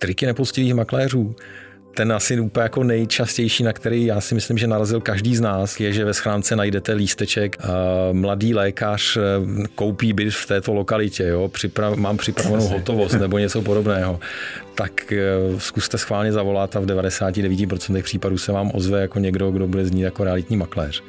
triky nepoctivých makléřů. Ten asi úplně jako nejčastější, na který já si myslím, že narazil každý z nás, je, že ve schránce najdete lísteček, mladý lékař e, koupí byt v této lokalitě, jo? Připra- mám připravenou hotovost nebo něco podobného. Tak e, zkuste schválně zavolat a v 99% případů se vám ozve jako někdo, kdo bude znít jako realitní makléř.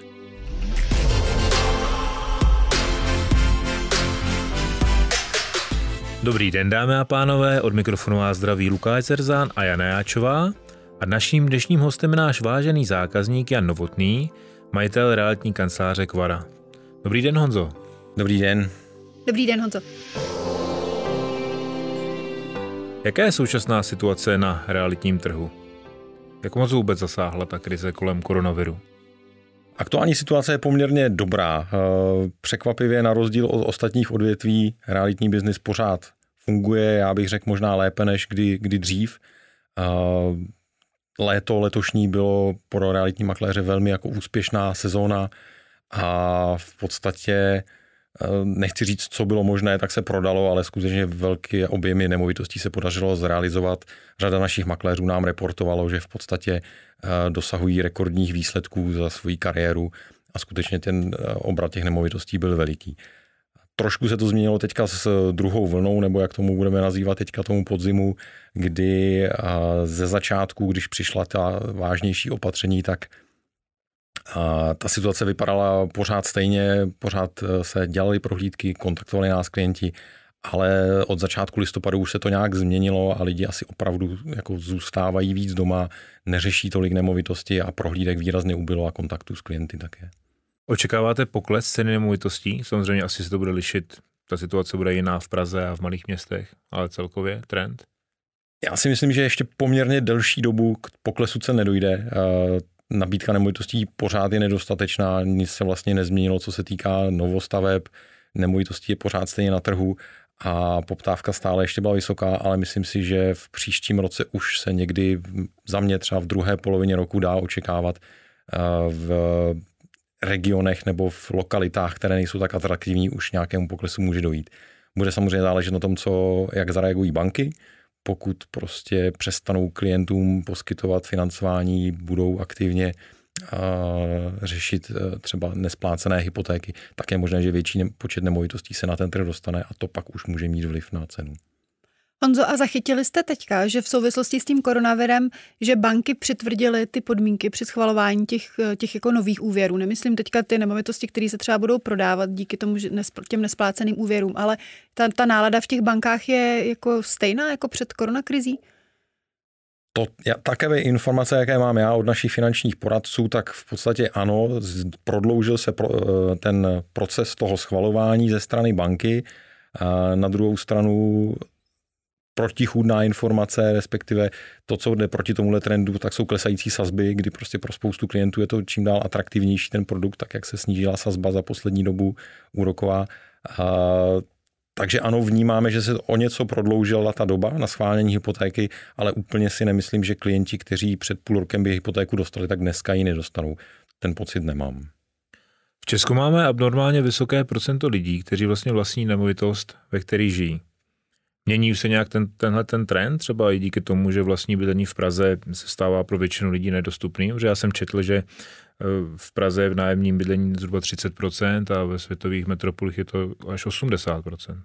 Dobrý den dámy a pánové, od mikrofonu vás zdraví Lukáš Zerzán a Jana Jáčová a naším dnešním hostem je náš vážený zákazník Jan Novotný, majitel realitní kanceláře Kvara. Dobrý den Honzo. Dobrý den. Dobrý den Honzo. Jaká je současná situace na realitním trhu? Jak moc vůbec zasáhla ta krize kolem koronaviru? Aktuální situace je poměrně dobrá. Eh, překvapivě na rozdíl od ostatních odvětví realitní biznis pořád funguje, já bych řekl možná lépe než kdy, kdy dřív. Léto letošní bylo pro realitní makléře velmi jako úspěšná sezóna a v podstatě e, nechci říct, co bylo možné, tak se prodalo, ale skutečně velké objemy nemovitostí se podařilo zrealizovat. Řada našich makléřů nám reportovalo, že v podstatě e, dosahují rekordních výsledků za svoji kariéru a skutečně ten e, obrat těch nemovitostí byl veliký. Trošku se to změnilo teďka s druhou vlnou, nebo jak tomu budeme nazývat teďka tomu podzimu, kdy ze začátku, když přišla ta vážnější opatření, tak ta situace vypadala pořád stejně, pořád e, se dělaly prohlídky, kontaktovali nás klienti, ale od začátku listopadu už se to nějak změnilo a lidi asi opravdu jako zůstávají víc doma, neřeší tolik nemovitosti a prohlídek výrazně ubylo a kontaktů s klienty také. Očekáváte pokles ceny nemovitostí? Samozřejmě asi se to bude lišit, ta situace bude jiná v Praze a v malých městech, ale celkově trend? Já si myslím, že ještě poměrně delší dobu k poklesu cen nedojde. Eh, nabídka nemovitostí pořád je nedostatečná, nic se vlastně nezměnilo, co se týká novostaveb, nemovitostí je pořád stejně na trhu a poptávka stále ještě byla vysoká, ale myslím si, že v příštím roce už se někdy za mě třeba v druhé polovině roku dá očekávat eh, v regionech nebo v lokalitách, které nejsou tak atraktivní, už nějakému poklesu může dojít. Bude samozřejmě záležet na tom, co, jak zareagují banky. Pokud prostě přestanou klientům poskytovat financování, budou aktivně řešit e, třeba nesplácené hypotéky, tak je možné, že větší počet nemovitostí se na ten trh dostane a to pak už může mít vliv na cenu. Honzo, a zachytili jste teďka, že v souvislosti s tím koronavirem, že banky přitvrdily ty podmínky při schvalování těch, těch jako nových úvěrů. Nemyslím teďka ty nemovitosti, které se třeba budou prodávat díky tomu že nespl, těm nespláceným úvěrům, ale ta, ta nálada v těch bankách je jako stejná jako před koronakrizí? To, já, takové informace, jaké mám já od našich finančních poradců, tak v podstatě ano, prodloužil se pro, eh, ten proces toho schvalování ze strany banky. A na druhou stranu protichůdná informace, respektive to, co jde proti tomuhle trendu, tak jsou klesající sazby, kdy prostě pro spoustu klientů je to čím dál atraktivnější ten produkt, tak jak se snížila sazba za poslední dobu úroková. A, takže ano, vnímáme, že se o něco prodloužila ta doba na schválení hypotéky, ale úplně si nemyslím, že klienti, kteří před půl rokem by hypotéku dostali, tak dneska ji nedostanou. Ten pocit nemám. V Česku máme abnormálně vysoké procento lidí, kteří vlastně vlastní nemovitost, ve které žijí. Mění se nějak ten, tenhle ten trend, třeba i díky tomu, že vlastní bydlení v Praze se stává pro většinu lidí nedostupným, že já jsem četl, že e, v Praze v nájemním bydlení zhruba 30% a ve světových metropolích je to až 80%.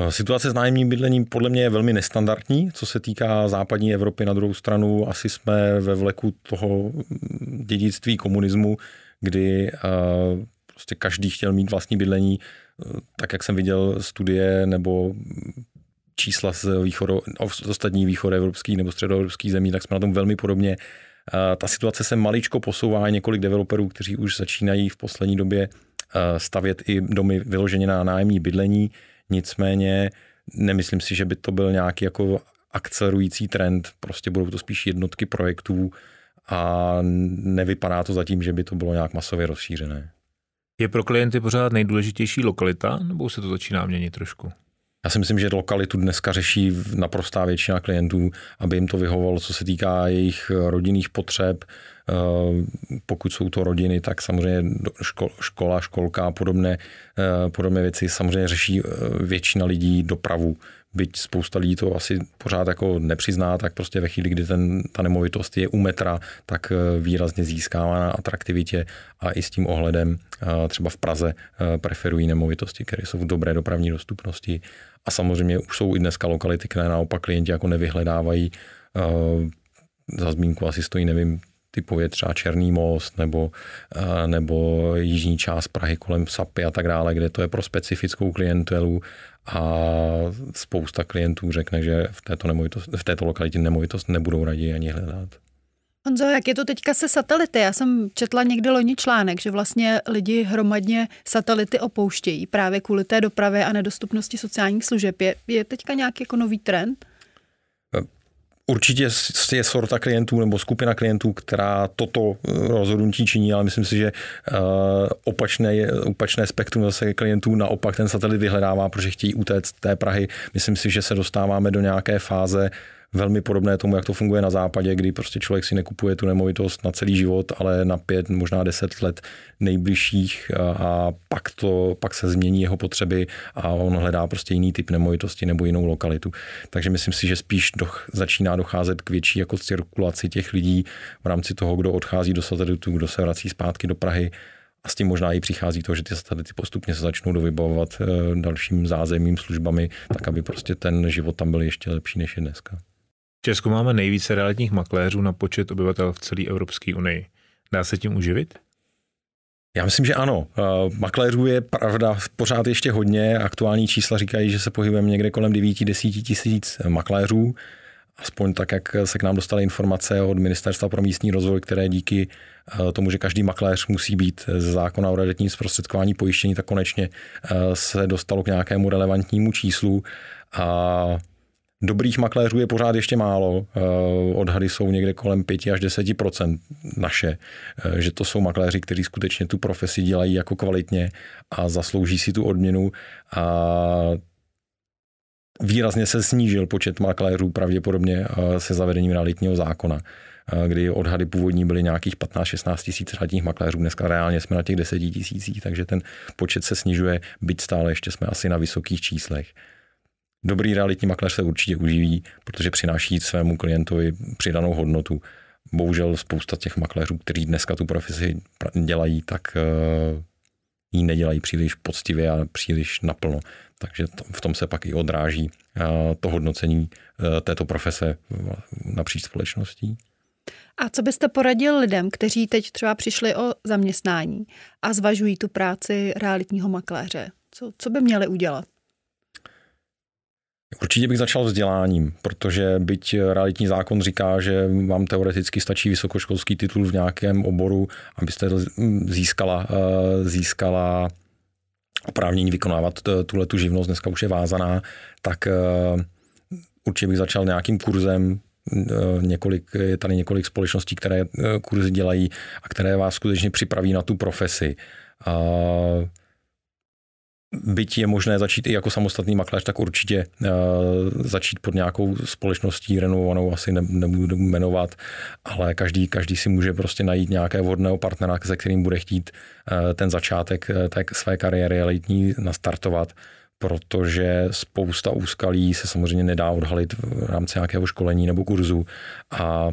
E, situace s nájemním bydlením podle mě je velmi nestandardní, co se týká západní Evropy. Na druhou stranu asi jsme ve vleku toho mm, dědictví komunismu, kdy e, prostě každý chtěl mít vlastní bydlení. Tak, jak jsem viděl studie nebo mm, čísla z východu, z východu evropský nebo středoevropský zemí, tak jsme na tom velmi podobně. Ta situace se maličko posouvá, několik developerů, kteří už začínají v poslední době stavět i domy vyloženě na nájemní bydlení, nicméně nemyslím si, že by to byl nějaký jako akcelerující trend, prostě budou to spíš jednotky projektů a nevypadá to zatím, že by to bylo nějak masově rozšířené. Je pro klienty pořád nejdůležitější lokalita, nebo se to začíná měnit trošku? Já si myslím, že lokalitu dneska řeší naprostá většina klientů, aby jim to vyhovovalo, co se týká jejich eh, rodinných potřeb. Eh, pokud jsou to rodiny, tak samozřejmě škola, školka a podobné, eh, podobné věci samozřejmě řeší většina lidí dopravu. Byť spousta lidí to asi pořád jako nepřizná, tak prostě ve chvíli, kdy ten, ta nemovitost je u metra, tak výrazně získává na atraktivitě a i s tím ohledem třeba v Praze preferují nemovitosti, které jsou v dobré dopravní dostupnosti a samozřejmě už jsou i dneska lokality, které naopak klienti jako nevyhledávají. Uh, za zmínku asi stojí, nevím, typově třeba Černý most nebo, uh, nebo jižní část Prahy kolem SAPy a tak dále, kde to je pro specifickou klientelu a spousta klientů řekne, že v této, nemovitost, v této lokalitě nemovitost nebudou raději ani hledat. Honzo, jak je to teďka se satelity? Já jsem četla někde loni článek, že vlastně lidi hromadně satelity opouštějí právě kvůli té dopravě a nedostupnosti sociálních služeb. Je, je teďka nějaký jako nový trend? Eh, určitě je sorta klientů nebo skupina klientů, která toto eh, rozhodnutí činí, ale myslím si, že eh, opačné, opačné spektrum zase klientů naopak ten satelit vyhledává, protože chtějí utéct té Prahy. Myslím si, že se dostáváme do nějaké fáze velmi podobné tomu, jak to funguje na západě, kdy prostě člověk si nekupuje tu nemovitost na celý život, ale na pět, možná deset let nejbližších a, a pak, to, pak se změní jeho potřeby a on hledá prostě jiný typ nemovitosti nebo jinou lokalitu. Takže myslím si, že spíš doch, začíná docházet k větší jako cirkulaci těch lidí v rámci toho, kdo odchází do satelitu, kdo se vrací zpátky do Prahy a s tím možná i přichází to, že ty satelity postupně se začnou dovybavovat eh, dalším zázemím, službami, tak aby prostě ten život tam byl ještě lepší než je dneska. Česku máme nejvíce realitních makléřů na počet obyvatel v celé Evropské unii. Dá se tím uživit? Já myslím, že ano. Eh, makléřů je pravda pořád ještě hodně. Aktuální čísla říkají, že se pohybujeme někde kolem 9-10 tisíc makléřů. Aspoň tak, jak se k nám dostaly informace od Ministerstva pro místní rozvoj, které díky eh, tomu, že každý makléř musí být ze zákona o realitním zprostředkování pojištění, tak konečně eh, se dostalo k nějakému relevantnímu číslu. A Dobrých makléřů je pořád ještě málo. Eh, odhady jsou někde kolem 5 až 10 naše, eh, že to jsou makléři, kteří skutečně tu profesi dělají jako kvalitně a zaslouží si tu odměnu a výrazně se snížil počet makléřů pravděpodobně eh, se zavedením realitního zákona kdy odhady původní byly nějakých 15-16 tisíc řádních makléřů, dneska reálně jsme na těch 10 tisících, takže ten počet se snižuje, byť stále ještě jsme asi na vysokých číslech dobrý realitní makléř se určitě uživí, protože přináší svému klientovi přidanou hodnotu. Bohužel spousta těch makléřů, kteří dneska tu profesi dělají, tak eh, ji nedělají příliš poctivě a příliš naplno. Takže v tom se pak i odráží eh, to hodnocení eh, této profese napříč společností. A co byste poradil lidem, kteří teď třeba přišli o zaměstnání a zvažují tu práci realitního makléře? Co, co by měli udělat? Určitě bych začal vzděláním, protože byť realitní zákon říká, že vám teoreticky stačí vysokoškolský titul v nějakém oboru, abyste získala, eh, získala oprávnění vykonávat tuhle tu živnost, dneska už je vázaná, tak eh, určitě bych začal nějakým kurzem, eh, několik, je tady několik společností, které kurzy dělají a které vás skutečně připraví na tu profesi. Uh, byť je možné začít i jako samostatný makléř, tak určitě uh, začít pod nějakou společností renovovanou, asi ne, nebudu jmenovat, ale každý, každý si může prostě najít nějaké vhodného partnera, se kterým bude chtít uh, ten začátek uh, tak své kariéry elitní nastartovat, protože spousta úskalí se samozřejmě nedá odhalit v rámci nějakého školení nebo kurzu a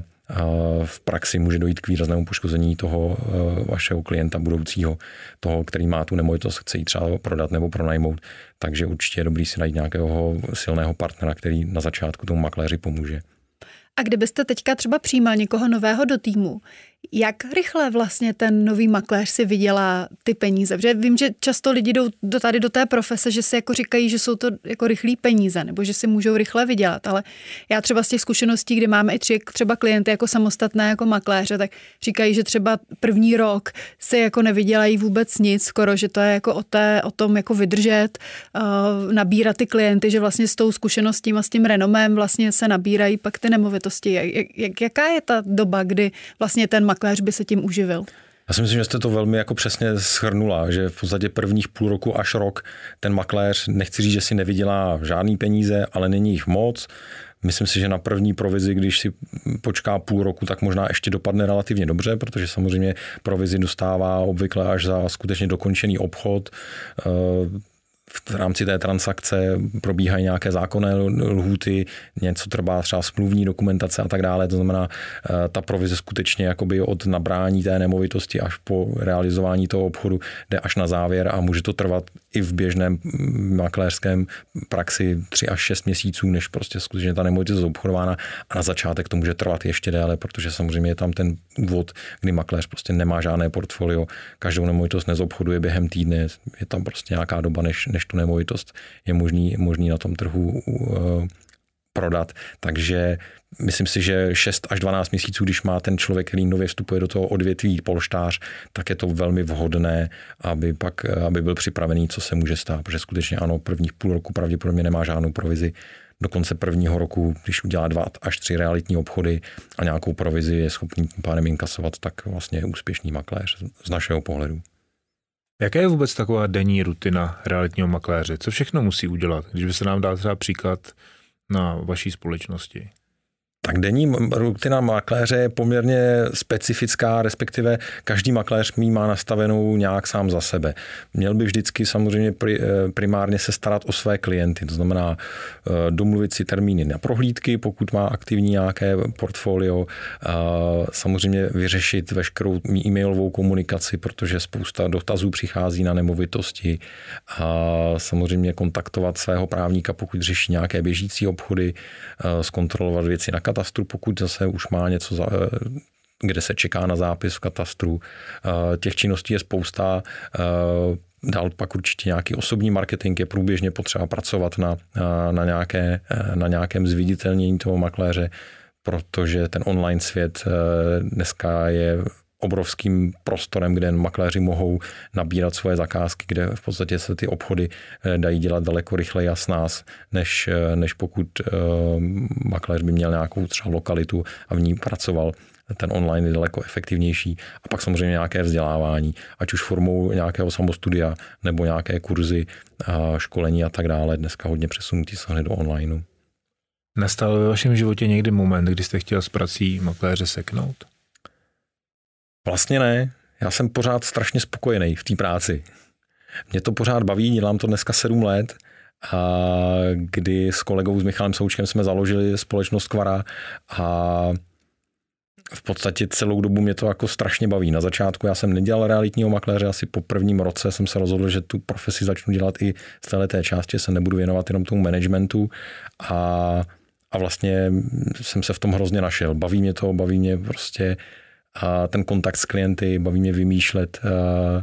v praxi může dojít k výraznému poškození toho eh, vašeho klienta budoucího, toho, který má tu nemovitost, chce ji třeba prodat nebo pronajmout. Takže určitě je dobrý si najít nějakého silného partnera, který na začátku tomu makléři pomůže. A kdybyste teďka třeba přijímal někoho nového do týmu, jak rychle vlastně ten nový makléř si vydělá ty peníze? Protože vím, že často lidi jdou do tady do té profese, že si jako říkají, že jsou to jako rychlí peníze, nebo že si můžou rychle vydělat, ale já třeba z těch zkušeností, kdy máme i tři, třeba klienty jako samostatné jako makléře, tak říkají, že třeba první rok si jako nevydělají vůbec nic, skoro, že to je jako o, té, o tom jako vydržet, uh, nabírat ty klienty, že vlastně s tou zkušeností a s tím renomem vlastně se nabírají pak ty nemovitosti. Jak, jak, jaká je ta doba, kdy vlastně ten makléř by se tím uživil. Já si myslím, že jste to velmi jako přesně shrnula, že v podstatě prvních půl roku až rok ten makléř, nechci říct, že si nevydělá žádný peníze, ale není jich moc. Myslím si, že na první provizi, když si počká půl roku, tak možná ještě dopadne relativně dobře, protože samozřejmě provizi dostává obvykle až za skutečně dokončený obchod eh, v rámci té transakce probíhají nějaké zákonné lhůty, něco trvá třeba smluvní dokumentace a tak dále. To znamená, eh, ta provize skutečně jakoby od nabrání té nemovitosti až po realizování toho obchodu jde až na závěr a může to trvat i v běžném mm, makléřském praxi 3 až 6 měsíců, než prostě skutečně ta nemovitost je obchodována a na začátek to může trvat ještě déle, protože samozřejmě je tam ten úvod, kdy makléř prostě nemá žádné portfolio, každou nemovitost nezobchoduje během týdne, je tam prostě nějaká doba, než, než tu nemovitost je možný, možný na tom trhu uh, prodat. Takže myslím si, že 6 až 12 měsíců, když má ten člověk, který nově vstupuje do toho odvětví polštář, tak je to velmi vhodné, aby pak eh, aby byl připravený, co se může stát. Protože skutečně ano, prvních půl roku pravděpodobně nemá žádnou provizi, do konce prvního roku, když udělá dva až tři realitní obchody a nějakou provizi je schopný tím pádem inkasovat, tak vlastně je úspěšný makléř z našeho pohledu. Jaká je vůbec taková denní rutina realitního makléře? Co všechno musí udělat? Když by se nám dal třeba příklad na vaší společnosti? Tak denní rutina makléře je poměrně specifická, respektive každý makléř mý má nastavenou nějak sám za sebe. Měl by vždycky samozřejmě eh, primárně se starat o své klienty, to znamená eh, domluvit si termíny na prohlídky, pokud má aktivní nějaké portfolio, samozřejmě vyřešit veškerou e-mailovou komunikaci, protože spousta dotazů přichází na nemovitosti a samozřejmě kontaktovat svého právníka, pokud řeší nějaké běžící obchody, zkontrolovat věci na katastru, pokud zase už má něco za, eh, kde se čeká na zápis v katastru. Eh, těch činností je spousta. Eh, dál pak určitě nějaký osobní marketing je průběžně potřeba pracovat na, na, nějaké, na nějakém zviditelnění toho makléře, protože ten online svět dneska je obrovským prostorem, kde makléři mohou nabírat svoje zakázky, kde v podstatě se ty obchody eh, dají dělat daleko rychleji a s nás, než, eh, než pokud eh, makléř by měl nějakou třeba lokalitu a v ní pracoval ten online je daleko efektivnější. A pak samozřejmě nějaké vzdělávání, ať už formou nějakého samostudia nebo nějaké kurzy, školení a tak dále. Dneska hodně přesunutí se do onlineu. Nastal ve vašem životě někdy moment, kdy jste chtěl s prací makléře seknout? Vlastně ne. Já jsem pořád strašně spokojený v té práci. Mě to pořád baví, dělám to dneska sedm let, a kdy s kolegou s Michalem Součkem jsme založili společnost Kvara a v podstatě celou dobu mě to jako strašně baví. Na začátku já jsem nedělal realitního makléře, asi po prvním roce jsem se rozhodl, že tu profesi začnu dělat i z téhle té části, se nebudu věnovat jenom tomu managementu a, a vlastně jsem se v tom hrozně našel. Baví mě to, baví mě prostě a ten kontakt s klienty, baví mě vymýšlet eh,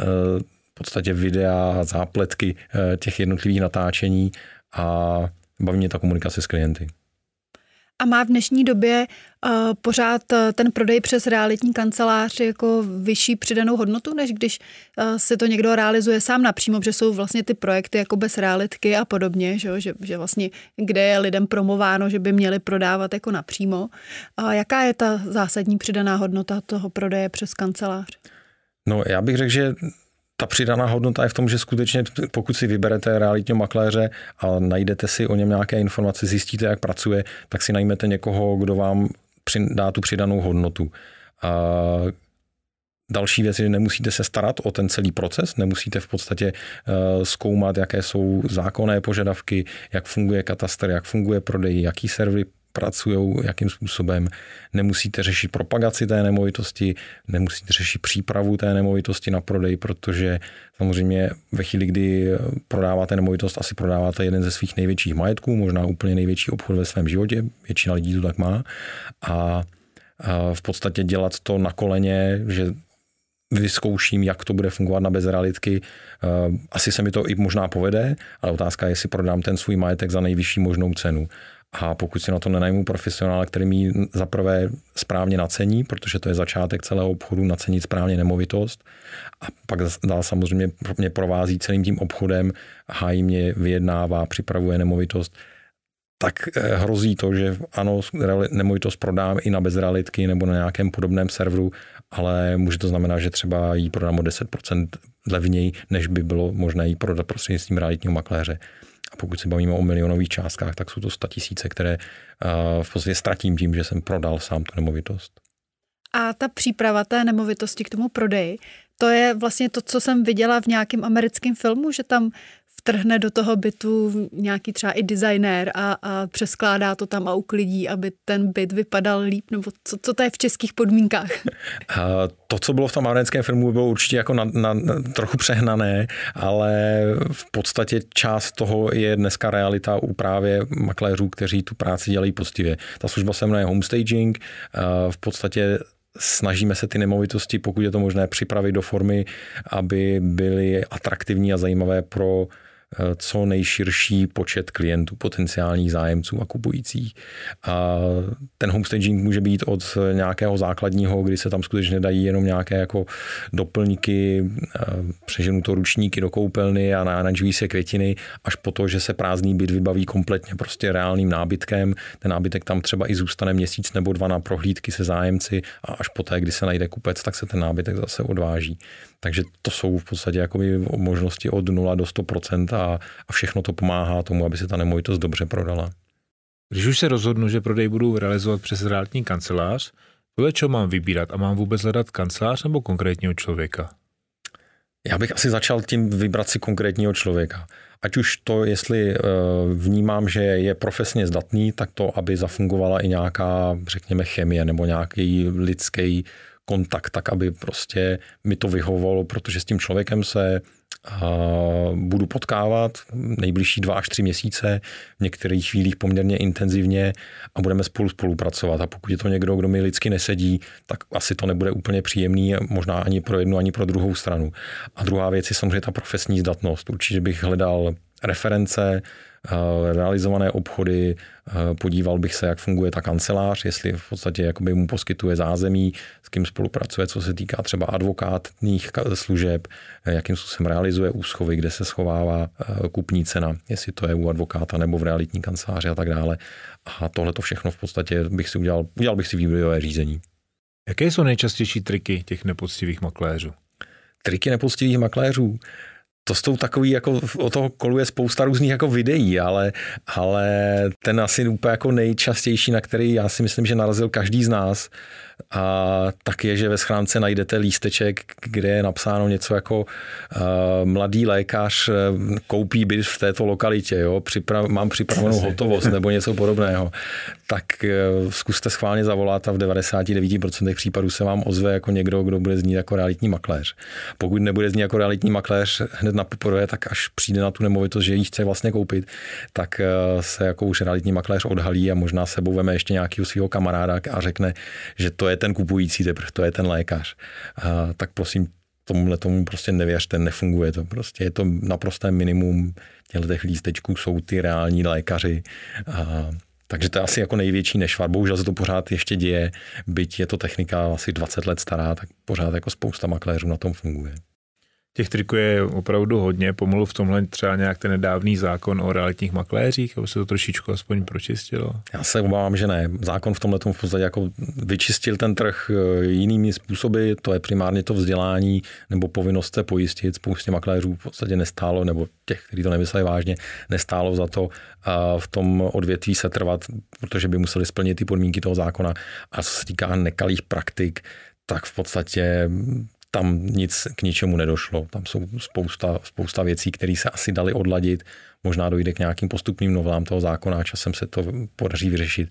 eh, v podstatě videa, zápletky eh, těch jednotlivých natáčení a baví mě ta komunikace s klienty a má v dnešní době uh, pořád eh, ten prodej přes realitní kancelář jako vyšší přidanou hodnotu, než když uh, se to někdo realizuje sám napřímo, protože jsou vlastně ty projekty jako bez realitky a podobně, že, že, že vlastně kde je lidem promováno, že by měli prodávat jako napřímo. Uh, jaká je ta zásadní přidaná hodnota toho prodeje přes kancelář? No já bych řekl, že ta přidaná hodnota je v tom, že skutečně pokud si vyberete realitního makléře a najdete si o něm nějaké informace, zjistíte, jak pracuje, tak si najmete někoho, kdo vám dá tu přidanou hodnotu. A Další věc je, že nemusíte se starat o ten celý proces, nemusíte v podstatě eh, zkoumat, jaké jsou zákonné požadavky, jak funguje katastr, jak funguje prodej, jaký servery pracují, jakým způsobem. Nemusíte řešit propagaci té nemovitosti, nemusíte řešit přípravu té nemovitosti na prodej, protože samozřejmě ve chvíli, kdy prodáváte nemovitost, asi prodáváte jeden ze svých největších majetků, možná úplně největší obchod ve svém životě, většina lidí to tak má. A v podstatě dělat to na koleně, že vyzkouším, jak to bude fungovat na bezrealitky. Eh, asi se mi to i možná povede, ale otázka je, jestli prodám ten svůj majetek za nejvyšší možnou cenu. A pokud si na to nenajmu profesionála, který mi zaprvé správně nacení, protože to je začátek celého obchodu, nacenit správně nemovitost a pak dál samozřejmě mě provází celým tím obchodem, hájí mě, vyjednává, připravuje nemovitost, tak eh, hrozí to, že ano, nemovitost prodám i na bezrealitky nebo na nějakém podobném serveru, ale může to znamenat, že třeba jí prodám o 10% levněji, než by bylo možné jí prodat prostřednictvím realitního makléře pokud se bavíme o milionových částkách, tak jsou to tisíce, které eh, v podstatě ztratím tím, že jsem prodal sám tu nemovitost. A ta příprava té nemovitosti k tomu prodeji, to je vlastně to, co jsem viděla v nějakém americkém filmu, že tam vtrhne do toho bytu nějaký třeba i designér a, a přeskládá to tam a uklidí, aby ten byt vypadal líp, nebo co, co to je v českých podmínkách? To, co bylo v tom arenském filmu, bylo určitě jako na, na, trochu přehnané, ale v podstatě část toho je dneska realita u právě makléřů, kteří tu práci dělají poctivě. Ta služba se jmenuje homestaging, v podstatě snažíme se ty nemovitosti, pokud je to možné, připravit do formy, aby byly atraktivní a zajímavé pro Eh, co nejširší počet klientů, potenciálních zájemců a kupujících. A ten homestaging může být od nějakého základního, kdy se tam skutečně dají jenom nějaké jako doplňky, eh, přeženu to ručníky do koupelny a náranžují se květiny, až po to, že se prázdný byt vybaví kompletně prostě reálným nábytkem. Ten nábytek tam třeba i zůstane měsíc nebo dva na prohlídky se zájemci a až poté, kdy se najde kupec, tak se ten nábytek zase odváží. Takže to jsou v podstatě jakoby možnosti od 0 do 100% a a, a všechno to pomáhá tomu, aby se ta nemovitost dobře prodala. Když už se rozhodnu, že prodej budu realizovat přes realitní kancelář, podle čeho mám vybírat a mám vůbec hledat kancelář nebo konkrétního člověka? Já bych asi začal tím vybrat si konkrétního člověka. Ať už to, jestli eh, vnímám, že je profesně zdatný, tak to, aby zafungovala i nějaká, řekněme, chemie nebo nějaký lidský kontakt, tak aby prostě mi to vyhovovalo, protože s tím člověkem se budu potkávat nejbližší dva až tři měsíce, v některých chvílích poměrně intenzivně a budeme spolu spolupracovat. A pokud je to někdo, kdo mi lidsky nesedí, tak asi to nebude úplně příjemný, možná ani pro jednu, ani pro druhou stranu. A druhá věc je samozřejmě ta profesní zdatnost. Určitě bych hledal reference, Eh, realizované obchody, eh, podíval bych se, jak funguje ta kancelář, jestli v podstatě jakoby mu poskytuje zázemí, s kým spolupracuje, co se týká třeba advokátních služeb, eh, jakým způsobem realizuje úschovy, kde se schovává kupní cena, jestli to je u advokáta nebo v realitní kanceláři a tak dále. A tohle to všechno v podstatě bych si udělal, udělal bych si výběrové řízení. Jaké jsou nejčastější triky těch nepoctivých makléřů? Triky nepoctivých makléřů? to jsou takový, jako o toho koluje spousta různých jako videí, ale, ale ten asi úplně jako nejčastější, na který já si myslím, že narazil každý z nás a tak je, že ve schránce najdete lísteček, kde je napsáno něco jako uh, mladý lékař eh, koupí byt v této lokalitě, jo? Připra- mám připravenou hotovost nebo něco podobného. Tak uh, zkuste schválně zavolat a v 99% případů se vám ozve jako někdo, kdo bude znít jako realitní makléř. Pokud nebude znít jako realitní makléř hned na poprvé, tak až přijde na tu nemovitost, že ji chce vlastně koupit, tak uh, se jako už realitní makléř odhalí a možná sebou veme ještě nějakého svého kamaráda a řekne, že to to je ten kupující teprve, to je ten lékař. A, tak prosím, tomuhle tomu prostě nevěřte, nefunguje to. Prostě je to naprosté minimum těch lístečků, jsou ty reální lékaři. A, takže to je asi jako největší nešvar. Bohužel se to pořád ještě děje, byť je to technika asi 20 let stará, tak pořád jako spousta makléřů na tom funguje. Těch triků je opravdu hodně. Pomalu v tomhle třeba nějak ten nedávný zákon o realitních makléřích, aby se to trošičku aspoň pročistilo? Já se obávám, že ne. Zákon v tomhle v podstatě jako vyčistil ten trh eh, jinými způsoby, to je primárně to vzdělání nebo povinnost se pojistit. Spoustě makléřů v podstatě nestálo, nebo těch, kteří to nemysleli vážně, nestálo za to eh, v tom odvětví se trvat, protože by museli splnit ty podmínky toho zákona. A co se týká nekalých praktik, tak v podstatě tam nic k ničemu nedošlo. Tam jsou spousta, spousta věcí, které se asi daly odladit. Možná dojde k nějakým postupným novelám toho zákona a časem se to podaří vyřešit.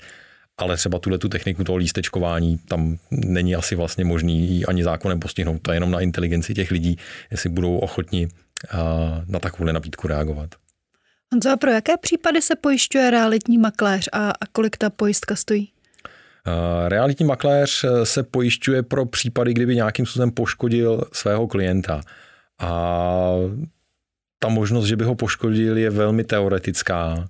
Ale třeba tuhle tu techniku toho lístečkování tam není asi vlastně možný ani zákonem postihnout. To je jenom na inteligenci těch lidí, jestli budou ochotni na takovou nabídku reagovat. Honzo, pro jaké případy se pojišťuje realitní makléř a, a kolik ta pojistka stojí? Eh, realitní makléř eh, se pojišťuje pro případy, kdyby nějakým způsobem poškodil svého klienta. A ta možnost, že by ho poškodil, je velmi teoretická.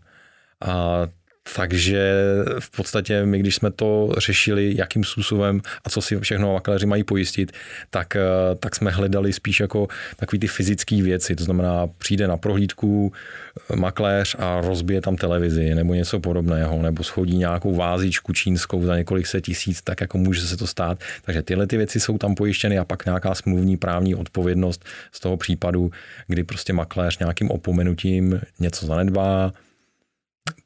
A takže v podstatě my, když jsme to řešili, jakým způsobem a co si všechno makléři mají pojistit, tak, eh, tak jsme hledali spíš jako takové ty fyzické věci. To znamená, přijde na prohlídku eh, makléř a rozbije tam televizi nebo něco podobného, nebo schodí nějakou vázičku čínskou za několik set tisíc, tak jako může se to stát. Takže tyhle ty věci jsou tam pojištěny a pak nějaká smluvní právní odpovědnost z toho případu, kdy prostě makléř nějakým opomenutím něco zanedbá,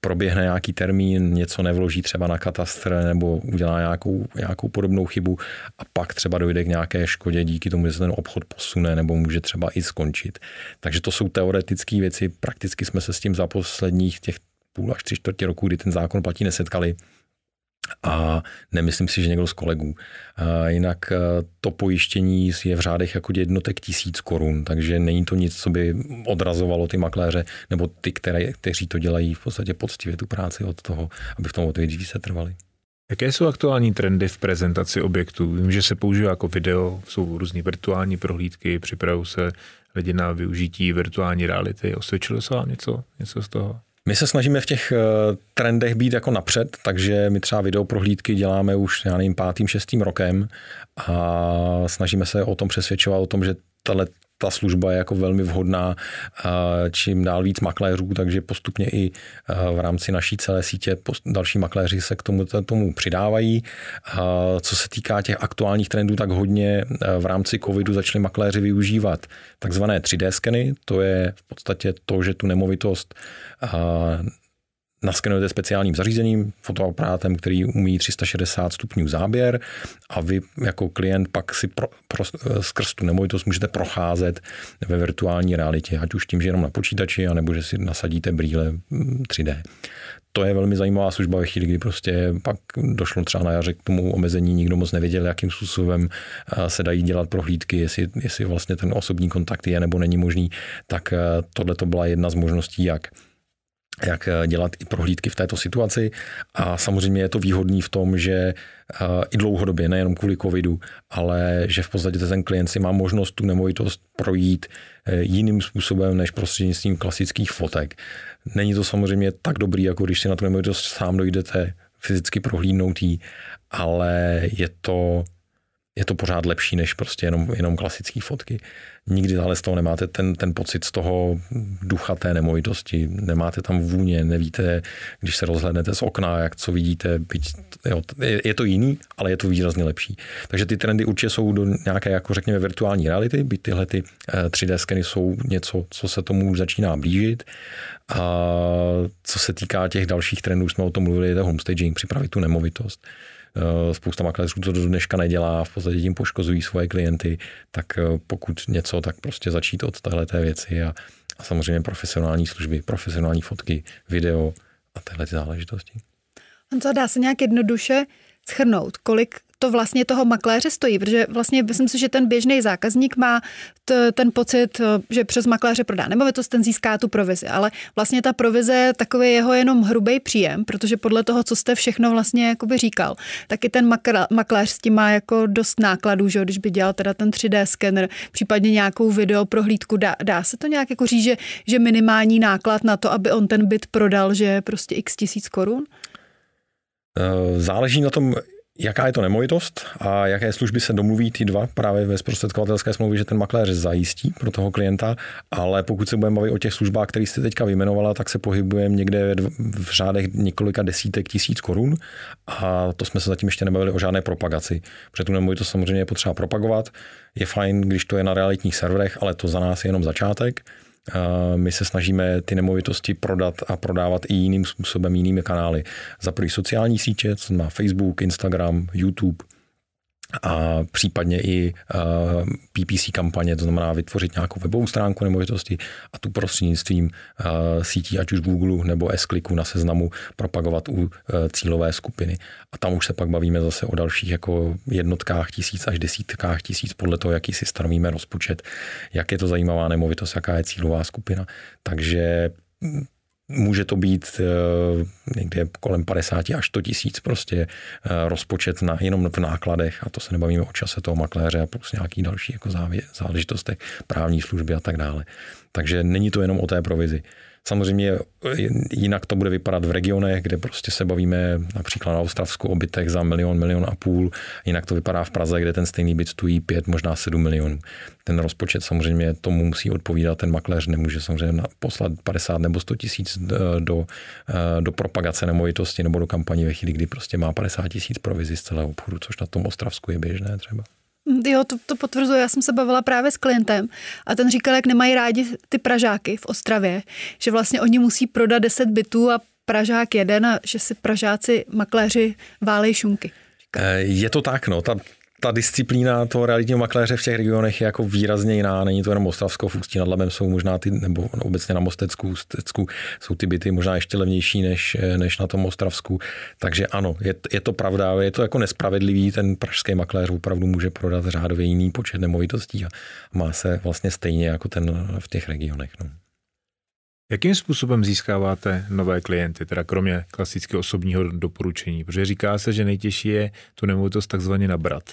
proběhne nějaký termín, něco nevloží třeba na katastr nebo udělá nějakou, nějakou podobnou chybu a pak třeba dojde k nějaké škodě díky tomu, že se ten obchod posune nebo může třeba i skončit. Takže to jsou teoretické věci, prakticky jsme se s tím za posledních těch půl až tři čtvrtě roku, kdy ten zákon platí, nesetkali a nemyslím si, že někdo z kolegů. A jinak e, to pojištění je v řádech jako jednotek tisíc korun, takže není to nic, co by odrazovalo ty makléře nebo ty, které, kteří to dělají v podstatě poctivě tu práci od toho, aby v tom odvětví se trvali. Jaké jsou aktuální trendy v prezentaci objektů? Vím, že se používá jako video, jsou různé virtuální prohlídky, připravují se lidi na využití virtuální reality. Osvědčilo se vám něco, něco z toho? My se snažíme v těch eh, trendech být jako napřed, takže my třeba videoprohlídky prohlídky děláme už, já nevím, pátým, šestým rokem a snažíme se o tom přesvědčovat, o tom, že tahle ta služba je jako velmi vhodná čím dál víc makléřů, takže postupně i v rámci naší celé sítě další makléři se k tomu, tomu přidávají. Co se týká těch aktuálních trendů, tak hodně v rámci covidu začali makléři využívat takzvané 3D skeny, to je v podstatě to, že tu nemovitost naskenujete speciálním zařízením, fotoaparátem, který umí 360 stupňů záběr a vy jako klient pak si pro, pro, skrz tu nemovitost můžete procházet ve virtuální realitě, ať už tím, že jenom na počítači, anebo že si nasadíte brýle 3D. Mm, to je velmi zajímavá služba ve chvíli, kdy prostě pak došlo třeba na jaře k tomu omezení, nikdo moc nevěděl, jakým způsobem eh, se dají dělat prohlídky, jestli, jestli vlastně ten osobní kontakt je nebo není možný, tak eh, tohle to byla jedna z možností, jak jak eh, dělat i prohlídky v této situaci. A samozřejmě je to výhodný v tom, že eh, i dlouhodobě, nejenom kvůli covidu, ale že v podstatě ten klient si má možnost tu nemovitost projít eh, jiným způsobem než prostřednictvím klasických fotek. Není to samozřejmě tak dobrý, jako když si na tu nemovitost sám dojdete fyzicky prohlídnout jí, ale je to je to pořád lepší než prostě jenom, jenom klasické fotky. Nikdy ale z toho nemáte ten, ten pocit z toho ducha té nemovitosti, nemáte tam vůně, nevíte, když se rozhlednete z okna, jak co vidíte, byť, jo, je, to jiný, ale je to výrazně lepší. Takže ty trendy určitě jsou do nějaké, jako řekněme, virtuální reality, byť tyhle ty 3D eh, skeny jsou něco, co se tomu začíná blížit. A co se týká těch dalších trendů, jsme o tom mluvili, je to homestaging, připravit tu nemovitost. Eh, spousta makléřů to do dneška nedělá, v podstatě tím poškozují svoje klienty, tak eh, pokud něco, tak prostě začít od téhle té věci a, a samozřejmě profesionální služby, profesionální fotky, video a tyhle záležitosti. Honzo, dá se nějak jednoduše schrnout, kolik to vlastně toho makléře stojí, protože vlastně myslím si, že ten běžný zákazník má t, ten pocit, eh, že přes makléře prodá nemovitost, ten získá tu provizi, ale vlastně ta provize je takový jeho jenom hrubý příjem, protože podle toho, co jste všechno vlastně jakoby říkal, i ten makra, makléř s tím má jako dost nákladů, že když by dělal teda ten 3D skener, případně nějakou video prohlídku, dá, dá se to nějak jako říct, že, že minimální náklad na to, aby on ten byt prodal, že prostě x tisíc korun? Eh, záleží na tom, jaká je to nemovitost a jaké služby se domluví ty dva právě ve zprostředkovatelské smlouvě, že ten makléř zajistí pro toho klienta, ale pokud se budeme bavit o těch službách, které jste teďka vyjmenovala, tak se pohybujeme někde v řádech několika desítek tisíc korun a to jsme se zatím ještě nebavili o žádné propagaci, protože tu nemovitost samozřejmě je potřeba propagovat, je fajn, když to je na realitních serverech, ale to za nás je jenom začátek my se snažíme ty nemovitosti prodat a prodávat i jiným způsobem, jinými kanály. Za první sociální sítě, co má Facebook, Instagram, YouTube, a případně i PPC kampaně, to znamená vytvořit nějakou webovou stránku nemovitosti a tu prostřednictvím sítí, ať už Google nebo s na seznamu, propagovat u e, cílové skupiny. A tam už se pak bavíme zase o dalších jako jednotkách tisíc až desítkách tisíc podle toho, jaký si stanovíme rozpočet, jak je to zajímavá nemovitost, jaká je cílová skupina. Takže Může to být eh, někde kolem 50 až 100 tisíc prostě eh, rozpočet na, jenom v nákladech a to se nebavíme o čase toho makléře a plus nějaký další jako závě, záležitostech, právní služby a tak dále. Takže není to jenom o té provizi. Samozřejmě eh, jinak to bude vypadat v regionech, kde prostě se bavíme například na Ostravsku o bytech za milion, milion a půl, jinak to vypadá v Praze, kde ten stejný byt stojí 5, možná 7 milionů. Ten rozpočet samozřejmě tomu musí odpovídat, ten makléř nemůže samozřejmě poslat 50 nebo 100 tisíc eh, do, eh, do propagace nemovitosti nebo do kampaní ve chvíli, kdy prostě má 50 tisíc provizi z celého obchodu, což na tom Ostravsku je běžné třeba. Mm, jo, to, to potvrzuje. Já jsem se bavila právě s klientem a ten říkal, jak nemají rádi ty Pražáky v Ostravě, že vlastně oni musí prodat 10 bytů a Pražák jeden a že si Pražáci makléři válejí šunky. Eh, je to tak, no. Ta ta disciplína toho realitního makléře v těch regionech je jako výrazně jiná. Není to jenom Ostravsko, v Ústí nad Labem jsou možná ty, nebo obecně na Mostecku, Ústecku, jsou ty byty možná ještě levnější než, než na tom Ostravsku. Takže ano, je, je to pravda, je to jako nespravedlivý. Ten pražský makléř opravdu může prodat řádově jiný počet nemovitostí a má se vlastně stejně jako ten v těch regionech. No. Jakým způsobem získáváte nové klienty, teda kromě klasického osobního doporučení? Protože říká se, že nejtěžší je tu nemovitost takzvaně nabrat.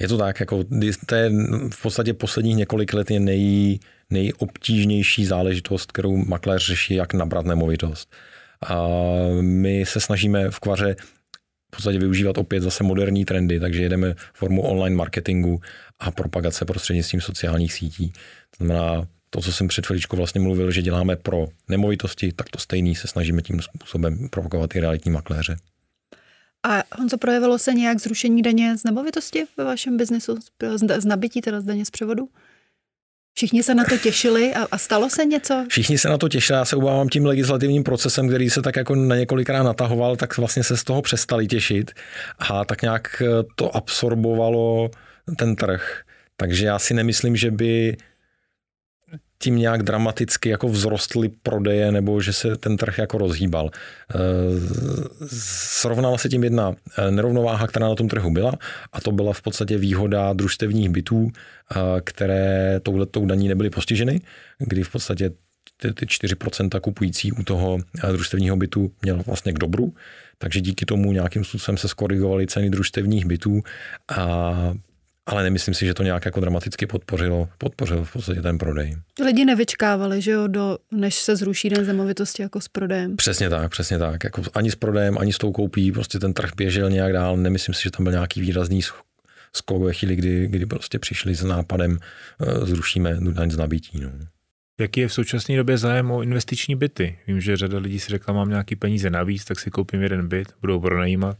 Je to tak, jako to je v podstatě posledních několik let je nej, nejobtížnější záležitost, kterou makléř řeší, jak nabrat nemovitost. A my se snažíme v kvaře v podstatě využívat opět zase moderní trendy, takže jedeme formu online marketingu a propagace prostřednictvím sociálních sítí. To znamená, to, co jsem před chvíličkou vlastně mluvil, že děláme pro nemovitosti, tak to stejný se snažíme tím způsobem provokovat i realitní makléře. A Honzo, projevilo se nějak zrušení daně z nemovitosti ve vašem biznesu, z nabití, teda z daně z převodu? Všichni se na to těšili a, a stalo se něco? Všichni se na to těšili, já se obávám tím legislativním procesem, který se tak jako na několikrát natahoval, tak vlastně se z toho přestali těšit a tak nějak eh, to absorbovalo ten trh. Takže já si nemyslím, že by tím nějak dramaticky jako vzrostly prodeje nebo že se ten trh jako rozhýbal. Eh, srovnala se tím jedna eh, nerovnováha, která na tom trhu byla a to byla v podstatě výhoda družstevních bytů, eh, které touhletou daní nebyly postiženy, kdy v podstatě ty, 4% kupující u toho družstevního bytu měl vlastně k dobru, takže díky tomu nějakým způsobem se skorigovaly ceny družstevních bytů a ale nemyslím si, že to nějak jako dramaticky podpořilo, podpořilo v podstatě ten prodej. Lidi nevyčkávali, že jo, do, než se zruší den zemovitosti jako s prodejem. Přesně tak, přesně tak. Jako ani s prodejem, ani s tou koupí, prostě ten trh běžel nějak dál. Nemyslím si, že tam byl nějaký výrazný skok ve chvíli, kdy, kdy prostě přišli s nápadem, eh, zrušíme daň z nabití. No. Jaký je v současné době zájem o investiční byty? Vím, že řada lidí si řekla, mám nějaký peníze navíc, tak si koupím jeden byt, budou pronajímat.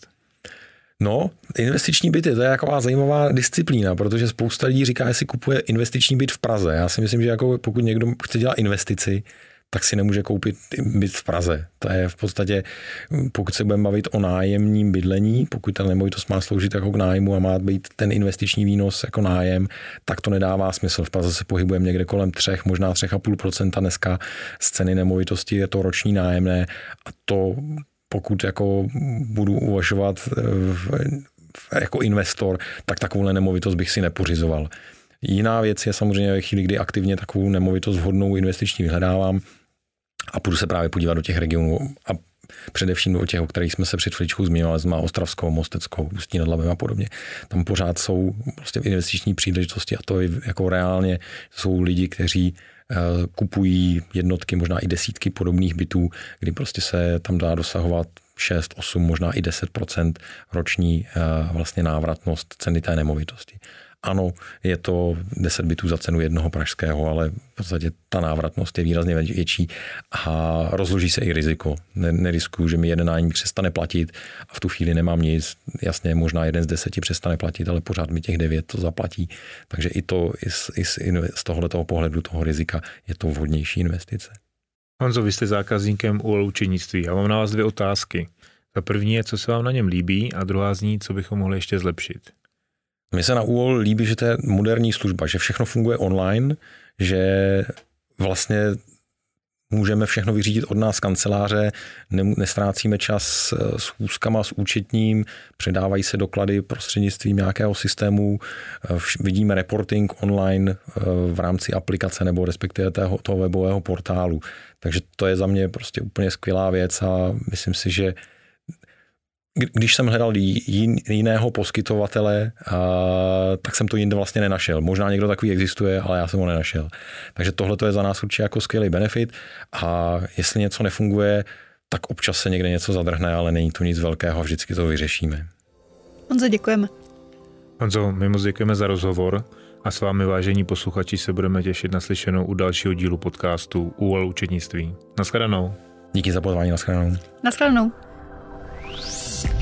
No, investiční byty, to je taková zajímavá disciplína, protože spousta lidí říká, jestli kupuje investiční byt v Praze. Já si myslím, že jako pokud někdo chce dělat investici, tak si nemůže koupit byt v Praze. To je v podstatě, pokud se budeme bavit o nájemním bydlení, pokud ta nemovitost má sloužit jako k nájmu a má být ten investiční výnos jako nájem, tak to nedává smysl. V Praze se pohybujeme někde kolem třech, možná 3,5% dneska z ceny nemovitosti je to roční nájemné a to pokud jako budu uvažovat eh, v, jako investor, tak takovouhle nemovitost bych si nepořizoval. Jiná věc je samozřejmě ve chvíli, kdy aktivně takovou nemovitost vhodnou investiční vyhledávám a půjdu se právě podívat do těch regionů a především do těch, o kterých jsme se před chvíličkou zmínili, má Ostravskou, Mosteckou, Ústí nad Labem a podobně. Tam pořád jsou prostě investiční příležitosti a to je jako reálně jsou lidi, kteří Eh, kupují jednotky, možná i desítky podobných bytů, kdy prostě se tam dá dosahovat 6, 8, možná i 10 roční eh, vlastně návratnost ceny té nemovitosti. Ano, je to 10 bytů za cenu jednoho pražského, ale v podstatě ta návratnost je výrazně větší a rozloží se i riziko. Neriskuju, že mi jeden nájemník přestane platit a v tu chvíli nemám nic. Jasně, možná jeden z deseti přestane platit, ale pořád mi těch devět to zaplatí. Takže i to i z, i z, tohoto pohledu toho rizika je to vhodnější investice. Honzo, vy jste zákazníkem u loučenictví. Já mám na vás dvě otázky. Ta první je, co se vám na něm líbí a druhá zní, co bychom mohli ještě zlepšit. Mně se na UOL líbí, že to je moderní služba, že všechno funguje online, že vlastně můžeme všechno vyřídit od nás z kanceláře, nestrácíme čas eh, s úzkama, s účetním, předávají se doklady prostřednictvím nějakého systému, eh, vidíme reporting online eh, v rámci aplikace nebo respektive toho, toho webového portálu. Takže to je za mě prostě úplně skvělá věc a myslím si, že když jsem hledal jiného poskytovatele, tak jsem to jinde vlastně nenašel. Možná někdo takový existuje, ale já jsem ho nenašel. Takže tohle je za nás určitě jako skvělý benefit a jestli něco nefunguje, tak občas se někde něco zadrhne, ale není to nic velkého a vždycky to vyřešíme. Honzo, děkujeme. Honzo, my moc děkujeme za rozhovor a s vámi, vážení posluchači, se budeme těšit na slyšenou u dalšího dílu podcastu UL Učetnictví. Naschledanou. Díky za pozvání, naschledanou. Naschledanou. Thank you.